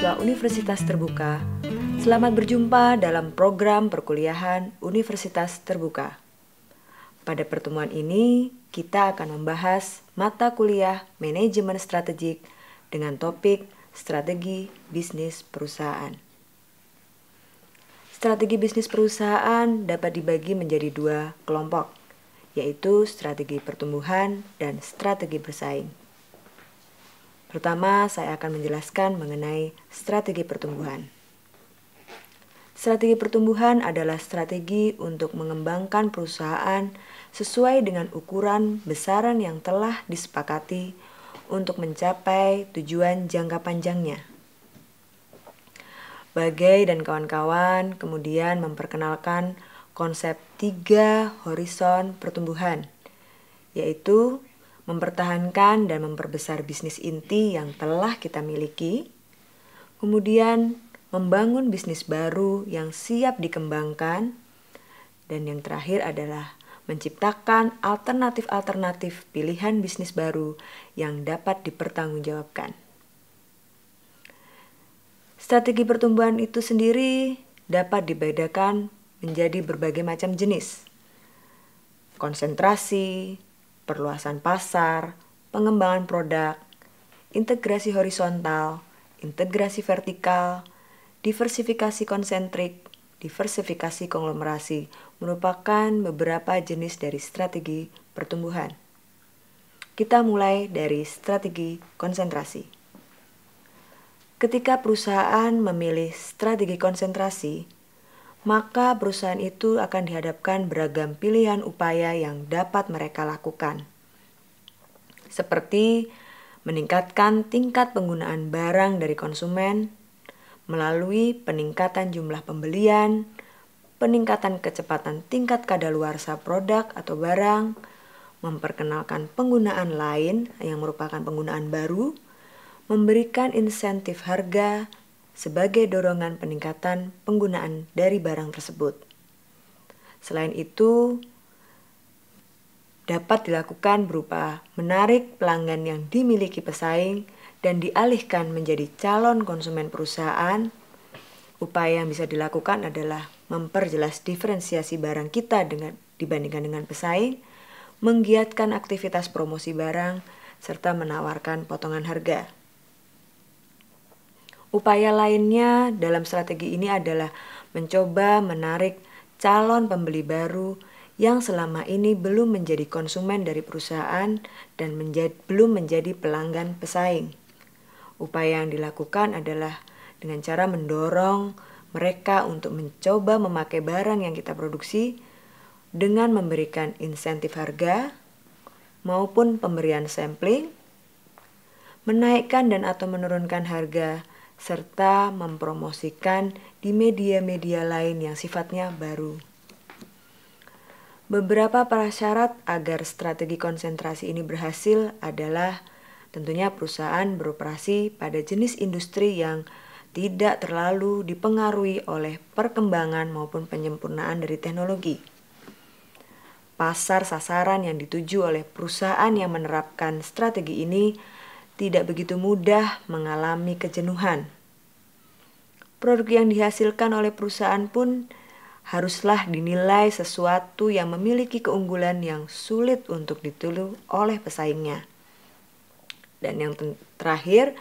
mahasiswa Universitas Terbuka. Selamat berjumpa dalam program perkuliahan Universitas Terbuka. Pada pertemuan ini, kita akan membahas mata kuliah Manajemen Strategik dengan topik Strategi Bisnis Perusahaan. Strategi bisnis perusahaan dapat dibagi menjadi dua kelompok, yaitu strategi pertumbuhan dan strategi bersaing. Pertama, saya akan menjelaskan mengenai strategi pertumbuhan. Strategi pertumbuhan adalah strategi untuk mengembangkan perusahaan sesuai dengan ukuran besaran yang telah disepakati untuk mencapai tujuan jangka panjangnya. Bagai dan kawan-kawan kemudian memperkenalkan konsep tiga horizon pertumbuhan, yaitu mempertahankan dan memperbesar bisnis inti yang telah kita miliki, kemudian membangun bisnis baru yang siap dikembangkan, dan yang terakhir adalah menciptakan alternatif-alternatif pilihan bisnis baru yang dapat dipertanggungjawabkan. Strategi pertumbuhan itu sendiri dapat dibedakan menjadi berbagai macam jenis. Konsentrasi, perluasan pasar, pengembangan produk, integrasi horizontal, integrasi vertikal, diversifikasi konsentrik, diversifikasi konglomerasi merupakan beberapa jenis dari strategi pertumbuhan. Kita mulai dari strategi konsentrasi. Ketika perusahaan memilih strategi konsentrasi, maka perusahaan itu akan dihadapkan beragam pilihan upaya yang dapat mereka lakukan, seperti meningkatkan tingkat penggunaan barang dari konsumen melalui peningkatan jumlah pembelian, peningkatan kecepatan tingkat kadaluarsa produk atau barang, memperkenalkan penggunaan lain yang merupakan penggunaan baru, memberikan insentif harga, sebagai dorongan peningkatan penggunaan dari barang tersebut. Selain itu, dapat dilakukan berupa menarik pelanggan yang dimiliki pesaing dan dialihkan menjadi calon konsumen perusahaan. Upaya yang bisa dilakukan adalah memperjelas diferensiasi barang kita dengan dibandingkan dengan pesaing, menggiatkan aktivitas promosi barang, serta menawarkan potongan harga. Upaya lainnya dalam strategi ini adalah mencoba menarik calon pembeli baru yang selama ini belum menjadi konsumen dari perusahaan dan menjadi, belum menjadi pelanggan pesaing. Upaya yang dilakukan adalah dengan cara mendorong mereka untuk mencoba memakai barang yang kita produksi dengan memberikan insentif harga maupun pemberian sampling, menaikkan dan atau menurunkan harga serta mempromosikan di media-media lain yang sifatnya baru. Beberapa prasyarat agar strategi konsentrasi ini berhasil adalah tentunya perusahaan beroperasi pada jenis industri yang tidak terlalu dipengaruhi oleh perkembangan maupun penyempurnaan dari teknologi. Pasar sasaran yang dituju oleh perusahaan yang menerapkan strategi ini tidak begitu mudah mengalami kejenuhan. Produk yang dihasilkan oleh perusahaan pun haruslah dinilai sesuatu yang memiliki keunggulan yang sulit untuk ditulu oleh pesaingnya. Dan yang terakhir,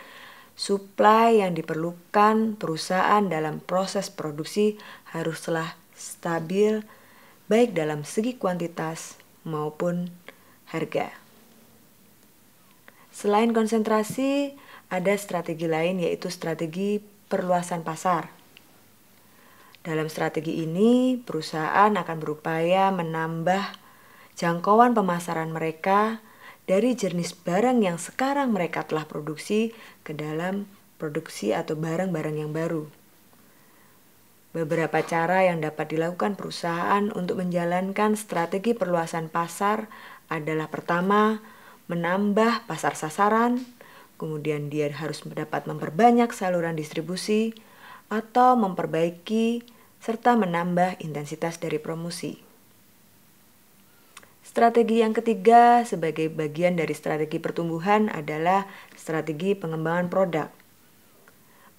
supply yang diperlukan perusahaan dalam proses produksi haruslah stabil baik dalam segi kuantitas maupun harga. Selain konsentrasi, ada strategi lain yaitu strategi perluasan pasar. Dalam strategi ini, perusahaan akan berupaya menambah jangkauan pemasaran mereka dari jenis barang yang sekarang mereka telah produksi ke dalam produksi atau barang-barang yang baru. Beberapa cara yang dapat dilakukan perusahaan untuk menjalankan strategi perluasan pasar adalah pertama, menambah pasar sasaran, kemudian dia harus dapat memperbanyak saluran distribusi, atau memperbaiki serta menambah intensitas dari promosi. Strategi yang ketiga sebagai bagian dari strategi pertumbuhan adalah strategi pengembangan produk.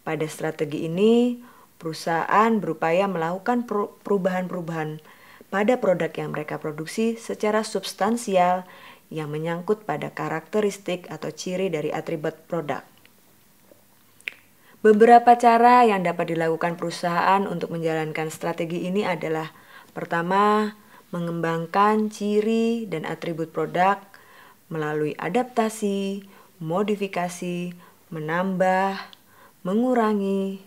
Pada strategi ini, perusahaan berupaya melakukan perubahan-perubahan pada produk yang mereka produksi secara substansial yang menyangkut pada karakteristik atau ciri dari atribut produk. Beberapa cara yang dapat dilakukan perusahaan untuk menjalankan strategi ini adalah pertama, mengembangkan ciri dan atribut produk melalui adaptasi, modifikasi, menambah, mengurangi,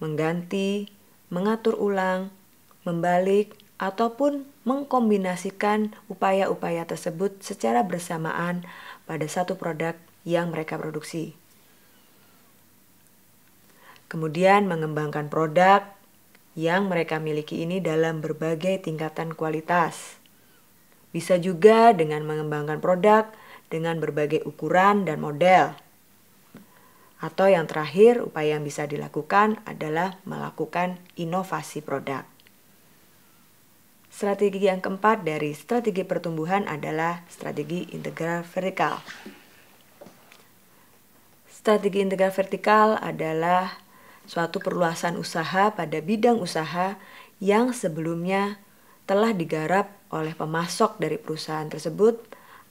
mengganti, mengatur ulang, membalik, ataupun mengkombinasikan upaya-upaya tersebut secara bersamaan pada satu produk yang mereka produksi. Kemudian mengembangkan produk yang mereka miliki ini dalam berbagai tingkatan kualitas. Bisa juga dengan mengembangkan produk dengan berbagai ukuran dan model. Atau yang terakhir, upaya yang bisa dilakukan adalah melakukan inovasi produk. Strategi yang keempat dari strategi pertumbuhan adalah strategi integral vertikal. Strategi integral vertikal adalah suatu perluasan usaha pada bidang usaha yang sebelumnya telah digarap oleh pemasok dari perusahaan tersebut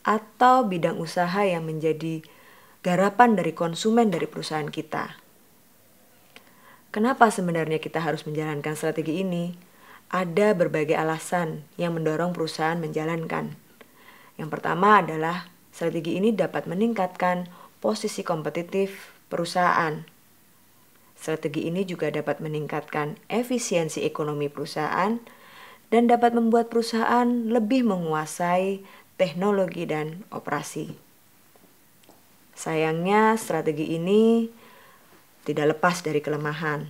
atau bidang usaha yang menjadi garapan dari konsumen dari perusahaan kita. Kenapa sebenarnya kita harus menjalankan strategi ini? ada berbagai alasan yang mendorong perusahaan menjalankan. Yang pertama adalah strategi ini dapat meningkatkan posisi kompetitif perusahaan. Strategi ini juga dapat meningkatkan efisiensi ekonomi perusahaan dan dapat membuat perusahaan lebih menguasai teknologi dan operasi. Sayangnya, strategi ini tidak lepas dari kelemahan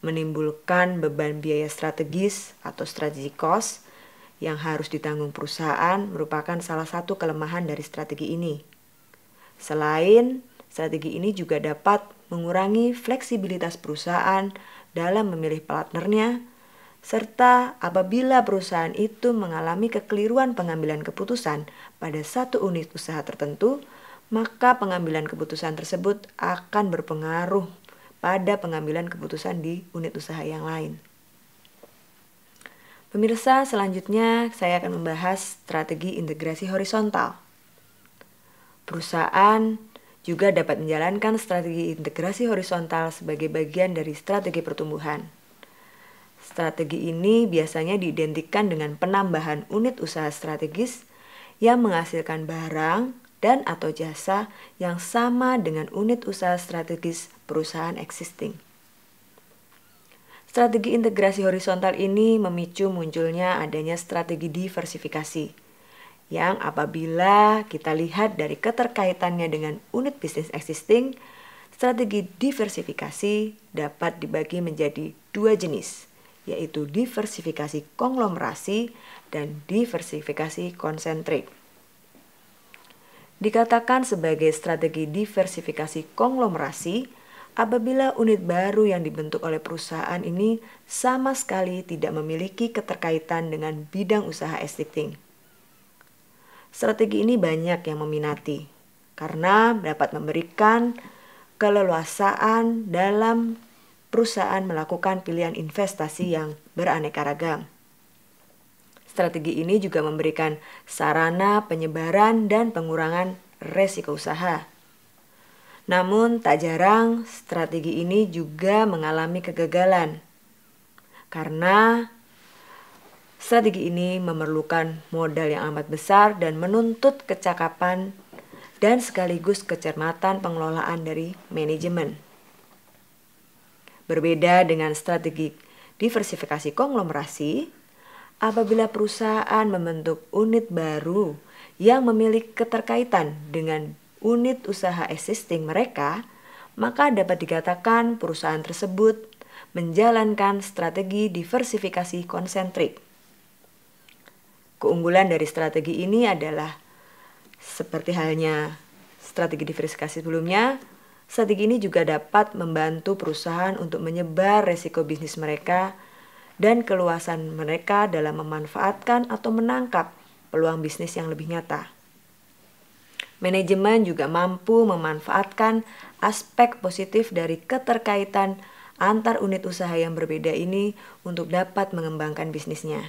menimbulkan beban biaya strategis atau strategi cost yang harus ditanggung perusahaan merupakan salah satu kelemahan dari strategi ini. Selain strategi ini juga dapat mengurangi fleksibilitas perusahaan dalam memilih partnernya, serta apabila perusahaan itu mengalami kekeliruan pengambilan keputusan pada satu unit usaha tertentu, maka pengambilan keputusan tersebut akan berpengaruh pada pengambilan keputusan di unit usaha yang lain. Pemirsa, selanjutnya saya akan membahas strategi integrasi horizontal. Perusahaan juga dapat menjalankan strategi integrasi horizontal sebagai bagian dari strategi pertumbuhan. Strategi ini biasanya diidentikan dengan penambahan unit usaha strategis yang menghasilkan barang dan atau jasa yang sama dengan unit usaha strategis perusahaan existing. Strategi integrasi horizontal ini memicu munculnya adanya strategi diversifikasi yang apabila kita lihat dari keterkaitannya dengan unit bisnis existing, strategi diversifikasi dapat dibagi menjadi dua jenis, yaitu diversifikasi konglomerasi dan diversifikasi konsentrik dikatakan sebagai strategi diversifikasi konglomerasi apabila unit baru yang dibentuk oleh perusahaan ini sama sekali tidak memiliki keterkaitan dengan bidang usaha existing. Strategi ini banyak yang meminati karena dapat memberikan keleluasaan dalam perusahaan melakukan pilihan investasi yang beraneka ragam. Strategi ini juga memberikan sarana penyebaran dan pengurangan resiko usaha. Namun tak jarang strategi ini juga mengalami kegagalan. Karena strategi ini memerlukan modal yang amat besar dan menuntut kecakapan dan sekaligus kecermatan pengelolaan dari manajemen. Berbeda dengan strategi diversifikasi konglomerasi, apabila perusahaan membentuk unit baru yang memiliki keterkaitan dengan unit usaha existing mereka, maka dapat dikatakan perusahaan tersebut menjalankan strategi diversifikasi konsentrik. Keunggulan dari strategi ini adalah seperti halnya strategi diversifikasi sebelumnya, strategi ini juga dapat membantu perusahaan untuk menyebar resiko bisnis mereka dan keluasan mereka dalam memanfaatkan atau menangkap peluang bisnis yang lebih nyata. Manajemen juga mampu memanfaatkan aspek positif dari keterkaitan antar unit usaha yang berbeda ini untuk dapat mengembangkan bisnisnya.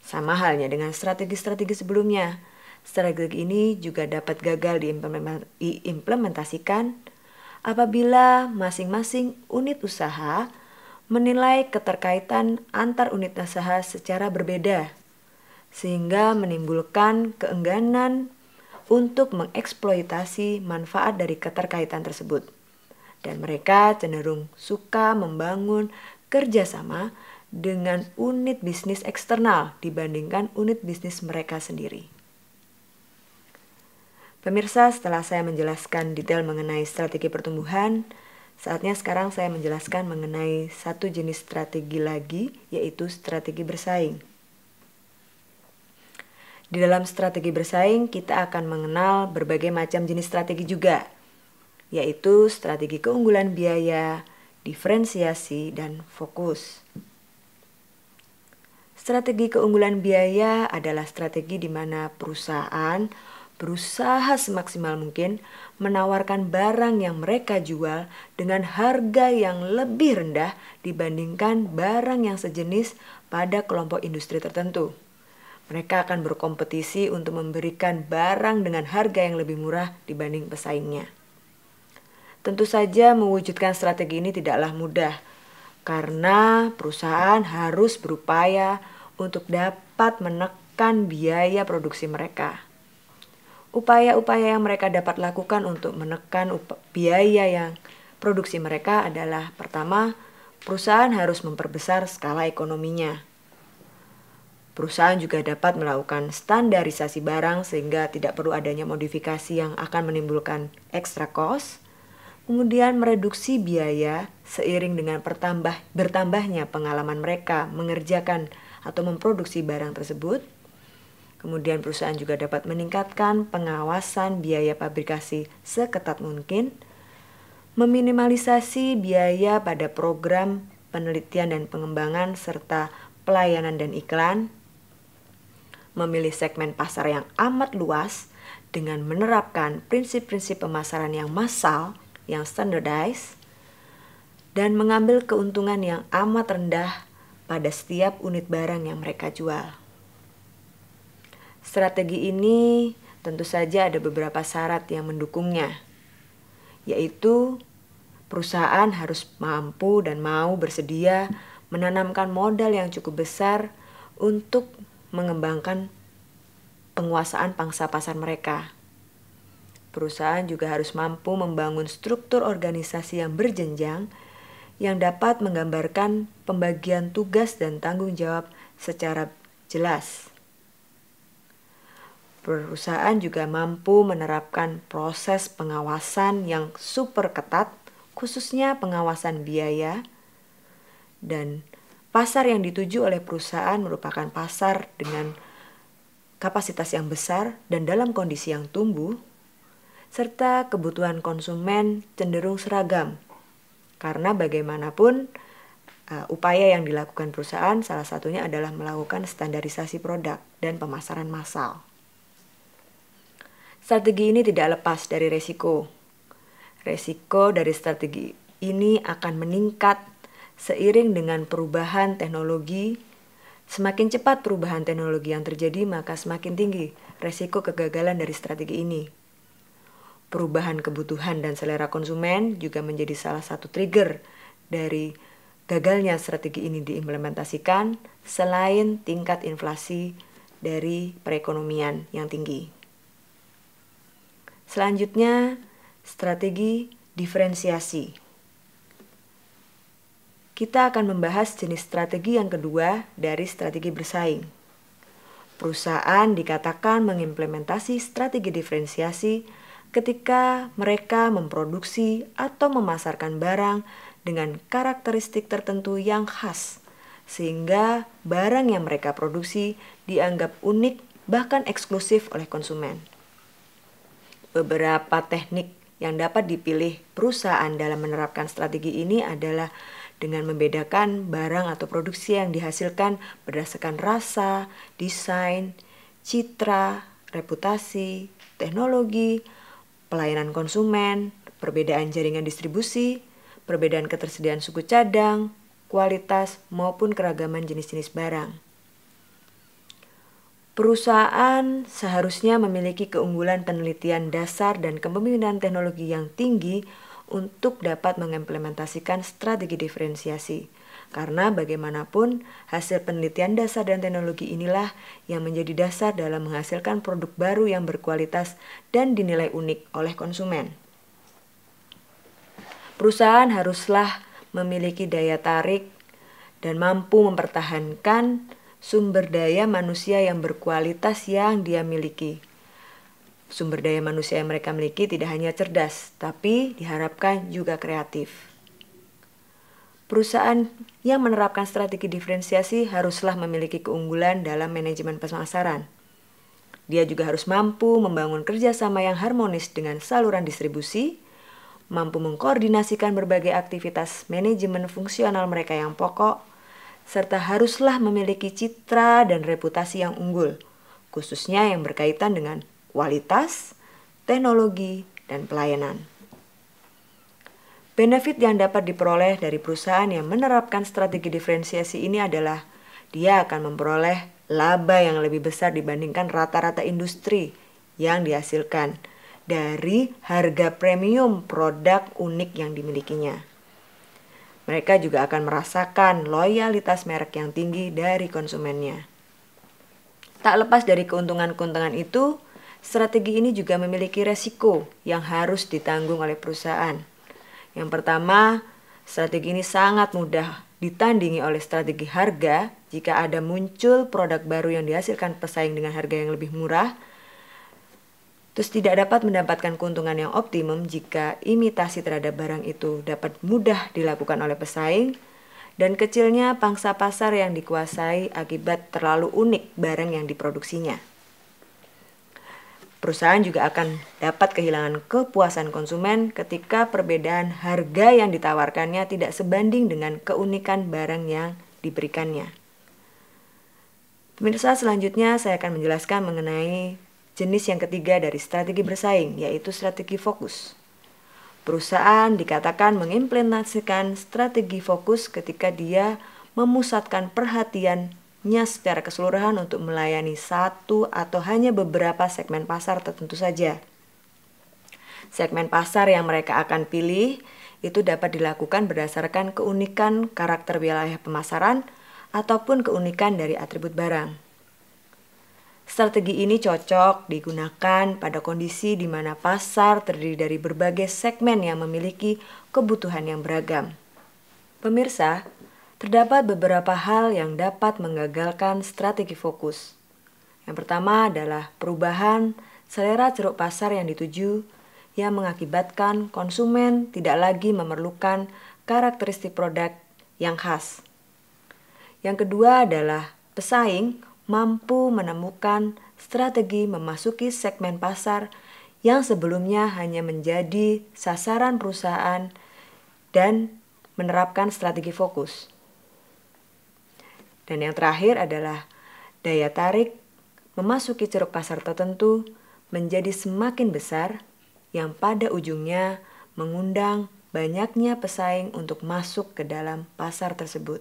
Sama halnya dengan strategi-strategi sebelumnya, strategi ini juga dapat gagal diimplementasikan apabila masing-masing unit usaha menilai keterkaitan antar unit usaha secara berbeda, sehingga menimbulkan keengganan untuk mengeksploitasi manfaat dari keterkaitan tersebut. Dan mereka cenderung suka membangun kerjasama dengan unit bisnis eksternal dibandingkan unit bisnis mereka sendiri. Pemirsa, setelah saya menjelaskan detail mengenai strategi pertumbuhan, Saatnya sekarang saya menjelaskan mengenai satu jenis strategi lagi, yaitu strategi bersaing. Di dalam strategi bersaing, kita akan mengenal berbagai macam jenis strategi juga, yaitu strategi keunggulan biaya, diferensiasi, dan fokus. Strategi keunggulan biaya adalah strategi di mana perusahaan berusaha semaksimal mungkin menawarkan barang yang mereka jual dengan harga yang lebih rendah dibandingkan barang yang sejenis pada kelompok industri tertentu. Mereka akan berkompetisi untuk memberikan barang dengan harga yang lebih murah dibanding pesaingnya. Tentu saja, mewujudkan strategi ini tidaklah mudah karena perusahaan harus berupaya untuk dapat menekan biaya produksi mereka. Upaya-upaya yang mereka dapat lakukan untuk menekan biaya yang produksi mereka adalah pertama, perusahaan harus memperbesar skala ekonominya. Perusahaan juga dapat melakukan standarisasi barang sehingga tidak perlu adanya modifikasi yang akan menimbulkan ekstra cost. Kemudian mereduksi biaya seiring dengan pertambah bertambahnya pengalaman mereka mengerjakan atau memproduksi barang tersebut. Kemudian perusahaan juga dapat meningkatkan pengawasan biaya pabrikasi seketat mungkin, meminimalisasi biaya pada program penelitian dan pengembangan serta pelayanan dan iklan, memilih segmen pasar yang amat luas dengan menerapkan prinsip-prinsip pemasaran yang massal, yang standardized, dan mengambil keuntungan yang amat rendah pada setiap unit barang yang mereka jual. Strategi ini tentu saja ada beberapa syarat yang mendukungnya, yaitu perusahaan harus mampu dan mau bersedia menanamkan modal yang cukup besar untuk mengembangkan penguasaan pangsa pasar mereka. Perusahaan juga harus mampu membangun struktur organisasi yang berjenjang yang dapat menggambarkan pembagian tugas dan tanggung jawab secara jelas. Perusahaan juga mampu menerapkan proses pengawasan yang super ketat, khususnya pengawasan biaya, dan pasar yang dituju oleh perusahaan merupakan pasar dengan kapasitas yang besar dan dalam kondisi yang tumbuh, serta kebutuhan konsumen cenderung seragam. Karena bagaimanapun, eh, upaya yang dilakukan perusahaan salah satunya adalah melakukan standarisasi produk dan pemasaran massal. Strategi ini tidak lepas dari resiko. Resiko dari strategi ini akan meningkat seiring dengan perubahan teknologi. Semakin cepat perubahan teknologi yang terjadi, maka semakin tinggi resiko kegagalan dari strategi ini. Perubahan kebutuhan dan selera konsumen juga menjadi salah satu trigger dari gagalnya strategi ini diimplementasikan selain tingkat inflasi dari perekonomian yang tinggi. Selanjutnya, strategi diferensiasi. Kita akan membahas jenis strategi yang kedua dari strategi bersaing. Perusahaan dikatakan mengimplementasi strategi diferensiasi ketika mereka memproduksi atau memasarkan barang dengan karakteristik tertentu yang khas, sehingga barang yang mereka produksi dianggap unik, bahkan eksklusif oleh konsumen beberapa teknik yang dapat dipilih perusahaan dalam menerapkan strategi ini adalah dengan membedakan barang atau produksi yang dihasilkan berdasarkan rasa, desain, citra, reputasi, teknologi, pelayanan konsumen, perbedaan jaringan distribusi, perbedaan ketersediaan suku cadang, kualitas, maupun keragaman jenis-jenis barang. Perusahaan seharusnya memiliki keunggulan penelitian dasar dan kepemimpinan teknologi yang tinggi untuk dapat mengimplementasikan strategi diferensiasi. Karena bagaimanapun, hasil penelitian dasar dan teknologi inilah yang menjadi dasar dalam menghasilkan produk baru yang berkualitas dan dinilai unik oleh konsumen. Perusahaan haruslah memiliki daya tarik dan mampu mempertahankan sumber daya manusia yang berkualitas yang dia miliki. Sumber daya manusia yang mereka miliki tidak hanya cerdas, tapi diharapkan juga kreatif. Perusahaan yang menerapkan strategi diferensiasi haruslah memiliki keunggulan dalam manajemen pemasaran. Dia juga harus mampu membangun kerjasama yang harmonis dengan saluran distribusi, mampu mengkoordinasikan berbagai aktivitas manajemen fungsional mereka yang pokok, serta haruslah memiliki citra dan reputasi yang unggul, khususnya yang berkaitan dengan kualitas, teknologi, dan pelayanan. Benefit yang dapat diperoleh dari perusahaan yang menerapkan strategi diferensiasi ini adalah dia akan memperoleh laba yang lebih besar dibandingkan rata-rata industri yang dihasilkan dari harga premium produk unik yang dimilikinya mereka juga akan merasakan loyalitas merek yang tinggi dari konsumennya. Tak lepas dari keuntungan-keuntungan itu, strategi ini juga memiliki resiko yang harus ditanggung oleh perusahaan. Yang pertama, strategi ini sangat mudah ditandingi oleh strategi harga jika ada muncul produk baru yang dihasilkan pesaing dengan harga yang lebih murah – Terus tidak dapat mendapatkan keuntungan yang optimum jika imitasi terhadap barang itu dapat mudah dilakukan oleh pesaing dan kecilnya pangsa pasar yang dikuasai akibat terlalu unik barang yang diproduksinya. Perusahaan juga akan dapat kehilangan kepuasan konsumen ketika perbedaan harga yang ditawarkannya tidak sebanding dengan keunikan barang yang diberikannya. Pemirsa, selanjutnya saya akan menjelaskan mengenai jenis yang ketiga dari strategi bersaing, yaitu strategi fokus. Perusahaan dikatakan mengimplementasikan strategi fokus ketika dia memusatkan perhatiannya secara keseluruhan untuk melayani satu atau hanya beberapa segmen pasar tertentu saja. Segmen pasar yang mereka akan pilih itu dapat dilakukan berdasarkan keunikan karakter wilayah pemasaran ataupun keunikan dari atribut barang. Strategi ini cocok digunakan pada kondisi di mana pasar terdiri dari berbagai segmen yang memiliki kebutuhan yang beragam. Pemirsa, terdapat beberapa hal yang dapat menggagalkan strategi fokus. Yang pertama adalah perubahan selera ceruk pasar yang dituju yang mengakibatkan konsumen tidak lagi memerlukan karakteristik produk yang khas. Yang kedua adalah pesaing mampu menemukan strategi memasuki segmen pasar yang sebelumnya hanya menjadi sasaran perusahaan dan menerapkan strategi fokus. Dan yang terakhir adalah daya tarik memasuki ceruk pasar tertentu menjadi semakin besar yang pada ujungnya mengundang banyaknya pesaing untuk masuk ke dalam pasar tersebut.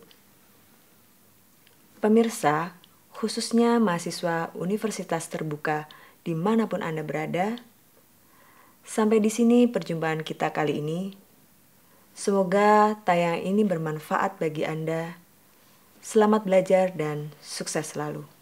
Pemirsa, khususnya mahasiswa universitas terbuka dimanapun Anda berada. Sampai di sini perjumpaan kita kali ini. Semoga tayang ini bermanfaat bagi Anda. Selamat belajar dan sukses selalu.